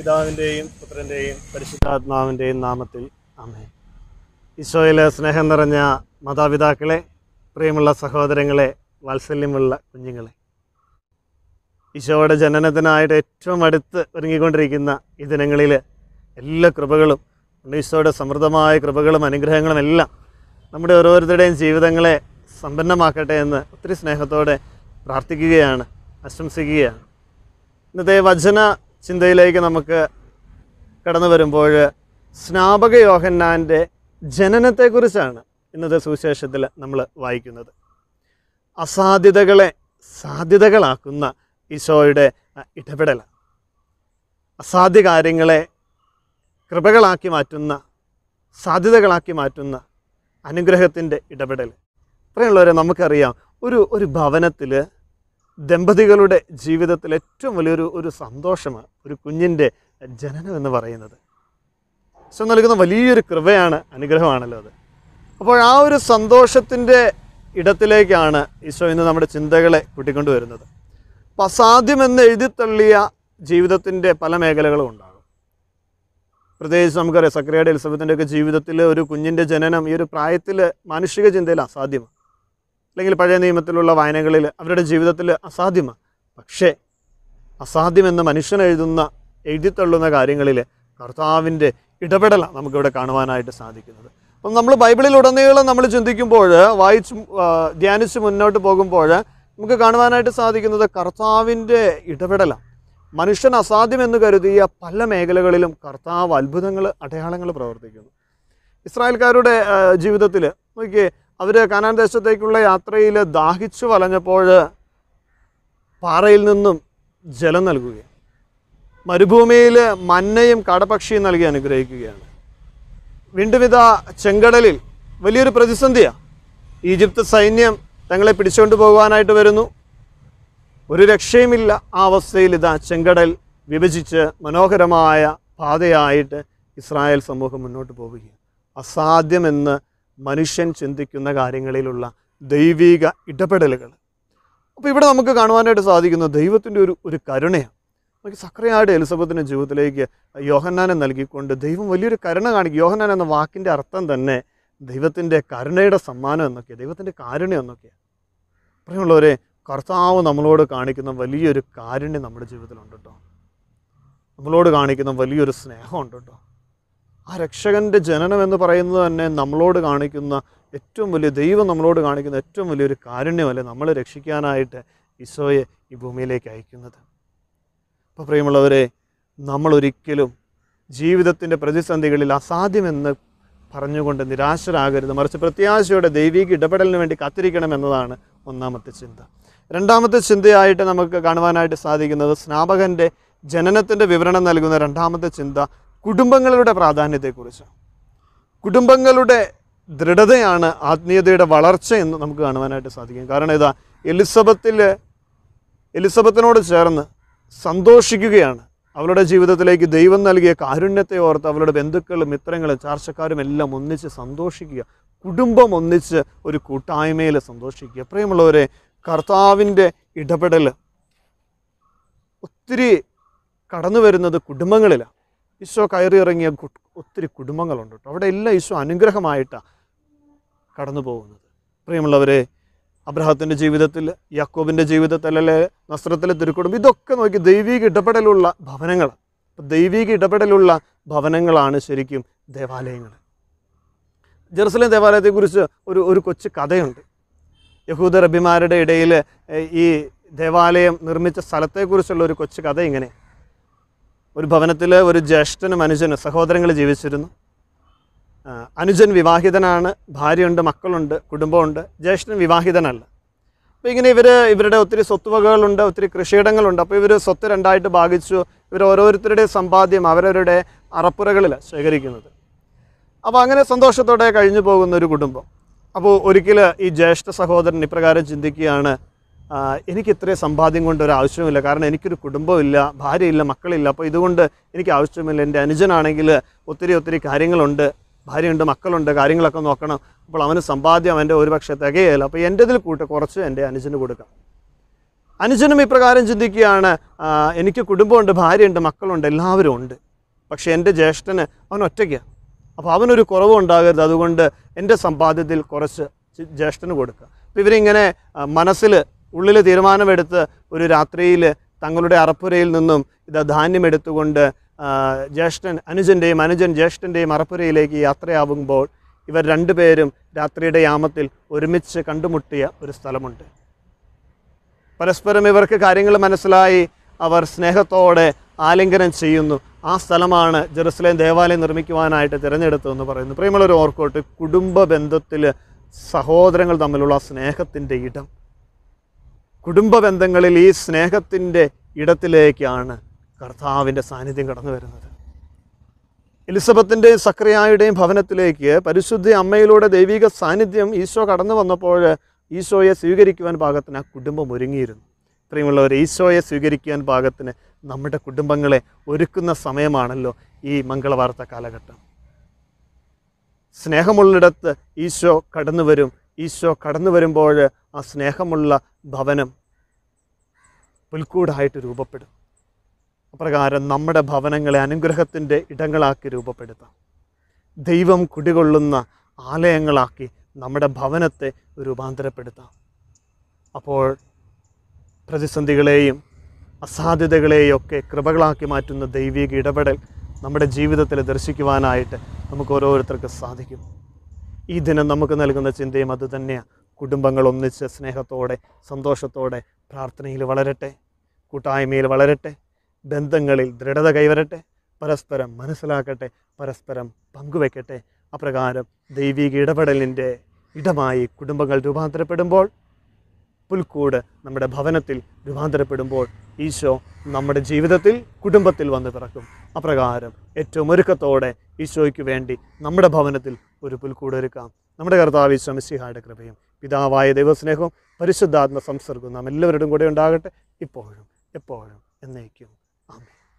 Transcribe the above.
പിതാവിൻ്റെയും പുത്രൻ്റെയും പരിശുദ്ധാത്മാവിൻ്റെയും നാമത്തിൽ അമ്മേ ഈശോയിലെ സ്നേഹം നിറഞ്ഞ മാതാപിതാക്കളെ പ്രിയമുള്ള സഹോദരങ്ങളെ വാത്സല്യമുള്ള കുഞ്ഞുങ്ങളെ ഈശോയുടെ ജനനത്തിനായിട്ട് ഏറ്റവും അടുത്ത് ഒരുങ്ങിക്കൊണ്ടിരിക്കുന്ന ഈ ദിനങ്ങളിൽ എല്ലാ കൃപകളും ഈശോയുടെ സമൃദ്ധമായ കൃപകളും അനുഗ്രഹങ്ങളും എല്ലാം നമ്മുടെ ഓരോരുത്തരുടെയും ജീവിതങ്ങളെ സമ്പന്നമാക്കട്ടെ എന്ന് ഒത്തിരി സ്നേഹത്തോടെ പ്രാർത്ഥിക്കുകയാണ് ആശംസിക്കുകയാണ് ഇന്നത്തെ വചന ചിന്തയിലേക്ക് നമുക്ക് കടന്നു വരുമ്പോൾ സ്നാപക യോഹന്നാൻ്റെ ജനനത്തെക്കുറിച്ചാണ് ഇന്നത്തെ സുവിശേഷത്തിൽ നമ്മൾ വായിക്കുന്നത് അസാധ്യതകളെ സാധ്യതകളാക്കുന്ന ഈശോയുടെ ഇടപെടൽ അസാധ്യ കാര്യങ്ങളെ കൃപകളാക്കി മാറ്റുന്ന സാധ്യതകളാക്കി മാറ്റുന്ന അനുഗ്രഹത്തിൻ്റെ ഇടപെടൽ അത്രയുള്ളവരെ നമുക്കറിയാം ഒരു ഒരു ഭവനത്തിൽ ദമ്പതികളുടെ ജീവിതത്തിൽ ഏറ്റവും വലിയൊരു ഒരു സന്തോഷമാണ് ഒരു കുഞ്ഞിൻ്റെ ജനനം എന്ന് പറയുന്നത് ഈശോ നൽകുന്ന വലിയൊരു കൃപയാണ് അനുഗ്രഹമാണല്ലോ അത് അപ്പോൾ ആ ഒരു സന്തോഷത്തിൻ്റെ ഇടത്തിലേക്കാണ് ഈശോ ഇന്ന് നമ്മുടെ ചിന്തകളെ കൂട്ടിക്കൊണ്ടുവരുന്നത് അപ്പം അസാധ്യമെന്ന് എഴുതിത്തള്ളിയ ജീവിതത്തിൻ്റെ പല മേഖലകളും ഉണ്ടാകും പ്രത്യേകിച്ച് നമുക്കറിയാം സക്രിയുടെ ഉത്സവത്തിൻ്റെയൊക്കെ ജീവിതത്തിൽ ഒരു കുഞ്ഞിൻ്റെ ജനനം ഈ ഒരു പ്രായത്തിൽ മാനുഷിക ചിന്തയിൽ അസാധ്യമാണ് അല്ലെങ്കിൽ പഴയ നിയമത്തിലുള്ള വായനകളിൽ അവരുടെ ജീവിതത്തിൽ അസാധ്യമാണ് പക്ഷേ അസാധ്യമെന്ന് മനുഷ്യൻ എഴുതുന്ന എഴുതിത്തള്ളുന്ന കാര്യങ്ങളിൽ കർത്താവിൻ്റെ ഇടപെടലാണ് നമുക്കിവിടെ കാണുവാനായിട്ട് സാധിക്കുന്നത് അപ്പം നമ്മൾ ബൈബിളിലുടനീളം നമ്മൾ ചിന്തിക്കുമ്പോൾ വായിച്ച് ധ്യാനിച്ച് മുന്നോട്ട് പോകുമ്പോൾ നമുക്ക് കാണുവാനായിട്ട് സാധിക്കുന്നത് കർത്താവിൻ്റെ ഇടപെടലാണ് മനുഷ്യൻ അസാധ്യമെന്ന് കരുതിയ പല മേഖലകളിലും കർത്താവ് അത്ഭുതങ്ങൾ അടയാളങ്ങൾ പ്രവർത്തിക്കുന്നു ഇസ്രായേൽക്കാരുടെ ജീവിതത്തിൽ നോക്കിയേ അവർ കാനാൻ ദേശത്തേക്കുള്ള യാത്രയിൽ ദാഹിച്ചു വലഞ്ഞപ്പോൾ പാറയിൽ നിന്നും ജലം നൽകുകയാണ് മരുഭൂമിയിൽ മന്നയും കടപക്ഷിയും നൽകി അനുഗ്രഹിക്കുകയാണ് വീണ്ടും ഇതാ ചെങ്കടലിൽ വലിയൊരു പ്രതിസന്ധിയാണ് ഈജിപ്ത് സൈന്യം തങ്ങളെ പിടിച്ചുകൊണ്ട് പോകുവാനായിട്ട് വരുന്നു ഒരു രക്ഷയുമില്ല ആ അവസ്ഥയിൽ ഇതാ ചെങ്കടൽ വിഭജിച്ച് മനോഹരമായ പാതയായിട്ട് ഇസ്രായേൽ സമൂഹം മുന്നോട്ട് പോവുകയാണ് അസാധ്യമെന്ന് മനുഷ്യൻ ചിന്തിക്കുന്ന കാര്യങ്ങളിലുള്ള ദൈവിക ഇടപെടലുകൾ അപ്പോൾ ഇവിടെ നമുക്ക് കാണുവാനായിട്ട് സാധിക്കുന്നത് ദൈവത്തിൻ്റെ ഒരു ഒരു കരുണയാണ് നമുക്ക് സക്രയായിട്ട് എലിസബത്തിൻ്റെ ജീവിതത്തിലേക്ക് യോഹന്നാനെ നൽകിക്കൊണ്ട് ദൈവം വലിയൊരു കരുണ കാണിക്കും യോഹന്നാൻ എന്ന വാക്കിൻ്റെ അർത്ഥം തന്നെ ദൈവത്തിൻ്റെ കരുണയുടെ സമ്മാനം എന്നൊക്കെയാണ് ദൈവത്തിൻ്റെ കാരുണ്യം എന്നൊക്കെയാണ് പ്രിയമുള്ളവരെ കർത്താവ് നമ്മളോട് കാണിക്കുന്ന വലിയൊരു കാരുണ്യം നമ്മുടെ ജീവിതത്തിലുണ്ട് കേട്ടോ നമ്മളോട് കാണിക്കുന്ന വലിയൊരു സ്നേഹമുണ്ട് കേട്ടോ ആ രക്ഷകൻ്റെ ജനനം എന്ന് പറയുന്നത് തന്നെ നമ്മളോട് കാണിക്കുന്ന ഏറ്റവും വലിയ ദൈവം നമ്മളോട് കാണിക്കുന്ന ഏറ്റവും വലിയൊരു കാരുണ്യമല്ലേ നമ്മളെ രക്ഷിക്കാനായിട്ട് ഈശോയെ ഈ ഭൂമിയിലേക്ക് അയക്കുന്നത് അപ്പോൾ പ്രിയമുള്ളവരെ നമ്മളൊരിക്കലും ജീവിതത്തിൻ്റെ പ്രതിസന്ധികളിൽ അസാധ്യമെന്ന് പറഞ്ഞുകൊണ്ട് നിരാശരാകരുത് മറിച്ച് പ്രത്യാശയുടെ ദൈവിക ഇടപെടലിന് വേണ്ടി കാത്തിരിക്കണം എന്നതാണ് ഒന്നാമത്തെ ചിന്ത രണ്ടാമത്തെ ചിന്തയായിട്ട് നമുക്ക് കാണുവാനായിട്ട് സാധിക്കുന്നത് സ്നാപകൻ്റെ ജനനത്തിൻ്റെ വിവരണം നൽകുന്ന രണ്ടാമത്തെ ചിന്ത കുടുംബങ്ങളുടെ പ്രാധാന്യത്തെക്കുറിച്ച് കുടുംബങ്ങളുടെ ദൃഢതയാണ് ആത്മീയതയുടെ വളർച്ച എന്ന് നമുക്ക് കാണുവാനായിട്ട് സാധിക്കും കാരണം ഇതാ എലിസബത്തിൽ എലിസബത്തിനോട് ചേർന്ന് സന്തോഷിക്കുകയാണ് അവളുടെ ജീവിതത്തിലേക്ക് ദൈവം നൽകിയ കാരുണ്യത്തെ ഓർത്ത് അവളുടെ ബന്ധുക്കളും മിത്രങ്ങളും ചാർച്ചക്കാരും എല്ലാം ഒന്നിച്ച് സന്തോഷിക്കുക കുടുംബം ഒന്നിച്ച് ഒരു കൂട്ടായ്മയിൽ സന്തോഷിക്കുക പ്രിയമുള്ളവരെ കർത്താവിൻ്റെ ഇടപെടൽ ഒത്തിരി കടന്നു വരുന്നത് കുടുംബങ്ങളിലാണ് ഈശോ കയറി ഇറങ്ങിയ ഒത്തിരി കുടുംബങ്ങളുണ്ട് കേട്ടോ അവിടെ എല്ലാം ഈശോ അനുഗ്രഹമായിട്ടാണ് കടന്നു പോകുന്നത് പ്രിയമുള്ളവരെ അബ്രഹത്തിൻ്റെ ജീവിതത്തിൽ യാക്കോബിൻ്റെ ജീവിതത്തിൽ അല്ലെ നസ്രത്തിലെ തിരുക്കുടുംബം ഇതൊക്കെ നോക്കി ദൈവിക ഇടപെടലുള്ള ഭവനങ്ങൾ ദൈവിക ഇടപെടലുള്ള ഭവനങ്ങളാണ് ശരിക്കും ദേവാലയങ്ങൾ ജെറുസലേം ദേവാലയത്തെക്കുറിച്ച് ഒരു ഒരു കൊച്ചു കഥയുണ്ട് യഹൂദ റബിമാരുടെ ഇടയിൽ ഈ ദേവാലയം നിർമ്മിച്ച സ്ഥലത്തെക്കുറിച്ചുള്ള ഒരു കൊച്ചു കഥ ഇങ്ങനെ ഒരു ഭവനത്തിൽ ഒരു ജ്യേഷ്ഠനും അനുജനും സഹോദരങ്ങൾ ജീവിച്ചിരുന്നു അനുജൻ വിവാഹിതനാണ് ഭാര്യയുണ്ട് മക്കളുണ്ട് കുടുംബമുണ്ട് ജ്യേഷ്ഠൻ വിവാഹിതനല്ല അപ്പോൾ ഇങ്ങനെ ഇവർ ഇവരുടെ ഒത്തിരി സ്വത്തുവകകളുണ്ട് ഒത്തിരി കൃഷിയിടങ്ങളുണ്ട് അപ്പോൾ ഇവർ സ്വത്ത് രണ്ടായിട്ട് ഭാഗിച്ചു ഇവർ ഓരോരുത്തരുടെയും സമ്പാദ്യം അവരവരുടെ അറപ്പുറകളിൽ ശേഖരിക്കുന്നത് അപ്പോൾ അങ്ങനെ സന്തോഷത്തോടെ കഴിഞ്ഞു പോകുന്ന ഒരു കുടുംബം അപ്പോൾ ഒരിക്കൽ ഈ ജ്യേഷ്ഠ സഹോദരൻ ഇപ്രകാരം ചിന്തിക്കുകയാണ് എനിക്ക് ഇത്രയും സമ്പാദ്യം കൊണ്ട് ഒരു ആവശ്യവുമില്ല കാരണം എനിക്കൊരു കുടുംബമില്ല ഭാര്യയില്ല മക്കളില്ല അപ്പോൾ ഇതുകൊണ്ട് എനിക്ക് ആവശ്യമില്ല എൻ്റെ അനുജനാണെങ്കിൽ ഒത്തിരി ഒത്തിരി കാര്യങ്ങളുണ്ട് ഭാര്യയുണ്ട് മക്കളുണ്ട് കാര്യങ്ങളൊക്കെ നോക്കണം അപ്പോൾ അവന് സമ്പാദ്യം അവൻ്റെ ഒരുപക്ഷെ തികയല്ല അപ്പോൾ എൻ്റെതിൽ കൂട്ട് കുറച്ച് എൻ്റെ അനുജന് കൊടുക്കാം അനുജനും ഇപ്രകാരം ചിന്തിക്കുകയാണ് എനിക്ക് കുടുംബമുണ്ട് ഭാര്യയുണ്ട് മക്കളുണ്ട് എല്ലാവരും ഉണ്ട് പക്ഷേ എൻ്റെ ജ്യേഷ്ഠന് അവൻ ഒറ്റയ്ക്കാണ് അപ്പോൾ അവനൊരു കുറവ് ഉണ്ടാകരുത് അതുകൊണ്ട് എൻ്റെ സമ്പാദ്യത്തിൽ കുറച്ച് ജ്യേഷ്ഠന് കൊടുക്കുക അപ്പോൾ ഇവരിങ്ങനെ മനസ്സിൽ ഉള്ളിൽ തീരുമാനമെടുത്ത് ഒരു രാത്രിയിൽ തങ്ങളുടെ അറപ്പുരയിൽ നിന്നും ഇത് ധാന്യമെടുത്തുകൊണ്ട് ജ്യേഷ്ഠൻ അനുജൻ്റെയും അനുജൻ ജ്യേഷ്ഠൻ്റെയും അറപ്പുരയിലേക്ക് യാത്രയാവുമ്പോൾ ഇവർ രണ്ടുപേരും രാത്രിയുടെ യാമത്തിൽ ഒരുമിച്ച് കണ്ടുമുട്ടിയ ഒരു സ്ഥലമുണ്ട് പരസ്പരം ഇവർക്ക് കാര്യങ്ങൾ മനസ്സിലായി അവർ സ്നേഹത്തോടെ ആലിംഗനം ചെയ്യുന്നു ആ സ്ഥലമാണ് ജെറുസലേം ദേവാലയം നിർമ്മിക്കുവാനായിട്ട് തിരഞ്ഞെടുത്തതെന്ന് പറയുന്നു പ്രിയമുള്ളൊരു ഓർക്കോട്ട് കുടുംബ ബന്ധത്തിൽ സഹോദരങ്ങൾ തമ്മിലുള്ള സ്നേഹത്തിൻ്റെ ഇടം കുടുംബ ബന്ധങ്ങളിൽ ഈ സ്നേഹത്തിൻ്റെ ഇടത്തിലേക്കാണ് കർത്താവിൻ്റെ സാന്നിധ്യം കടന്നു വരുന്നത് എലിസബത്തിൻ്റെയും സക്രിയായുടെയും ഭവനത്തിലേക്ക് പരിശുദ്ധ അമ്മയിലൂടെ ദൈവിക സാന്നിധ്യം ഈശോ കടന്നു വന്നപ്പോൾ ഈശോയെ സ്വീകരിക്കുവാൻ പാകത്തിന് ആ കുടുംബം ഒരുങ്ങിയിരുന്നു ഇത്രയുമുള്ളവർ ഈശോയെ സ്വീകരിക്കുവാൻ പാകത്തിന് നമ്മുടെ കുടുംബങ്ങളെ ഒരുക്കുന്ന സമയമാണല്ലോ ഈ മംഗളവാർത്ത കാലഘട്ടം സ്നേഹമുള്ളിടത്ത് ഈശോ കടന്നു വരും ഈശോ കടന്നു വരുമ്പോൾ ആ സ്നേഹമുള്ള ഭവനം പുൽക്കൂടായിട്ട് രൂപപ്പെടും അപ്രകാരം നമ്മുടെ ഭവനങ്ങളെ അനുഗ്രഹത്തിൻ്റെ ഇടങ്ങളാക്കി രൂപപ്പെടുത്താം ദൈവം കുടികൊള്ളുന്ന ആലയങ്ങളാക്കി നമ്മുടെ ഭവനത്തെ രൂപാന്തരപ്പെടുത്താം അപ്പോൾ പ്രതിസന്ധികളെയും അസാധ്യതകളെയൊക്കെ കൃപകളാക്കി മാറ്റുന്ന ദൈവിക ഇടപെടൽ നമ്മുടെ ജീവിതത്തിൽ ദർശിക്കുവാനായിട്ട് നമുക്ക് ഓരോരുത്തർക്ക് സാധിക്കും ഈ ദിനം നമുക്ക് നൽകുന്ന ചിന്തയും തന്നെയാണ് കുടുംബങ്ങൾ ഒന്നിച്ച് സ്നേഹത്തോടെ സന്തോഷത്തോടെ പ്രാർത്ഥനയിൽ വളരട്ടെ കൂട്ടായ്മയിൽ വളരട്ടെ ബന്ധങ്ങളിൽ ദൃഢത കൈവരട്ടെ പരസ്പരം മനസ്സിലാക്കട്ടെ പരസ്പരം പങ്കുവെക്കട്ടെ അപ്രകാരം ദൈവിക ഇടപെടലിൻ്റെ ഇടമായി കുടുംബങ്ങൾ രൂപാന്തരപ്പെടുമ്പോൾ പുൽക്കൂട് നമ്മുടെ ഭവനത്തിൽ രൂപാന്തരപ്പെടുമ്പോൾ ഈശോ നമ്മുടെ ജീവിതത്തിൽ കുടുംബത്തിൽ വന്ന് പിറക്കും അപ്രകാരം ഏറ്റവും ഒരുക്കത്തോടെ ഈശോയ്ക്ക് വേണ്ടി നമ്മുടെ ഭവനത്തിൽ ഒരു പുൽക്കൂടൊരുക്കാം നമ്മുടെ കർത്താവ് ഈശ്വമിസിഹായുടെ കൃപയും പിതാവായ ദൈവസ്നേഹവും പരിശുദ്ധാത്മ സംസർഗവും നാം എല്ലാവരുടെയും കൂടെ ഉണ്ടാകട്ടെ ഇപ്പോഴും എപ്പോഴും എന്നേക്കും ആമേ